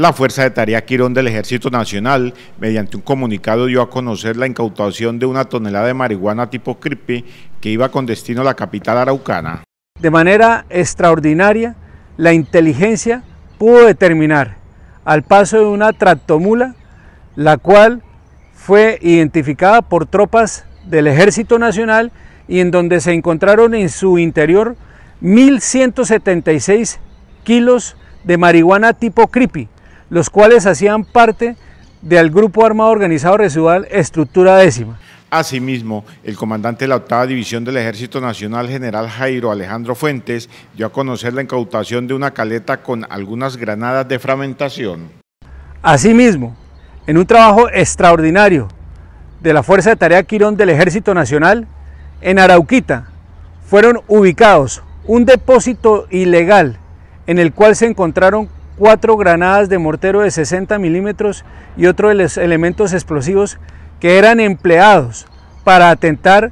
La Fuerza de Tarea Quirón del Ejército Nacional, mediante un comunicado, dio a conocer la incautación de una tonelada de marihuana tipo creepy que iba con destino a la capital araucana. De manera extraordinaria, la inteligencia pudo determinar al paso de una tractomula, la cual fue identificada por tropas del Ejército Nacional y en donde se encontraron en su interior 1.176 kilos de marihuana tipo creepy, los cuales hacían parte del Grupo Armado Organizado Residual Estructura Décima. Asimismo, el comandante de la octava división del Ejército Nacional, general Jairo Alejandro Fuentes, dio a conocer la incautación de una caleta con algunas granadas de fragmentación. Asimismo, en un trabajo extraordinario de la Fuerza de Tarea Quirón del Ejército Nacional, en Arauquita fueron ubicados un depósito ilegal en el cual se encontraron cuatro granadas de mortero de 60 milímetros y otros elementos explosivos que eran empleados para atentar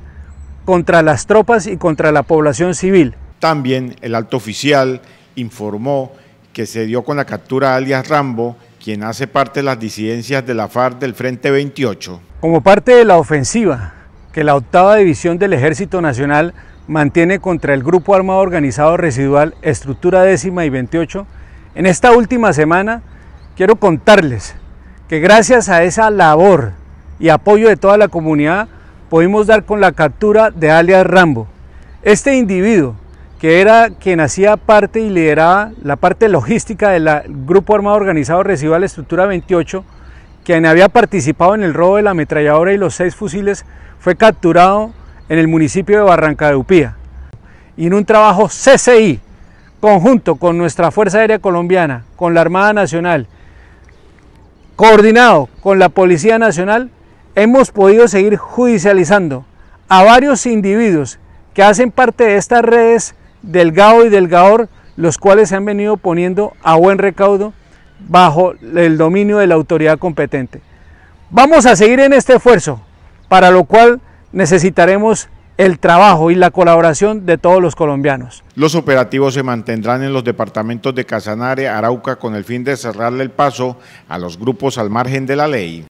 contra las tropas y contra la población civil. También el alto oficial informó que se dio con la captura de alias Rambo, quien hace parte de las disidencias de la FARC del Frente 28. Como parte de la ofensiva que la octava división del Ejército Nacional mantiene contra el Grupo Armado Organizado Residual Estructura Décima y 28, en esta última semana quiero contarles que gracias a esa labor y apoyo de toda la comunidad pudimos dar con la captura de alias Rambo. Este individuo, que era quien hacía parte y lideraba la parte logística del Grupo Armado Organizado Residual Estructura 28, quien había participado en el robo de la ametralladora y los seis fusiles, fue capturado en el municipio de Barranca de Upía. Y en un trabajo CCI, conjunto con nuestra Fuerza Aérea Colombiana, con la Armada Nacional, coordinado con la Policía Nacional, hemos podido seguir judicializando a varios individuos que hacen parte de estas redes del GAO y del GAOR, los cuales se han venido poniendo a buen recaudo bajo el dominio de la autoridad competente. Vamos a seguir en este esfuerzo, para lo cual necesitaremos el trabajo y la colaboración de todos los colombianos. Los operativos se mantendrán en los departamentos de Casanare, Arauca, con el fin de cerrarle el paso a los grupos al margen de la ley.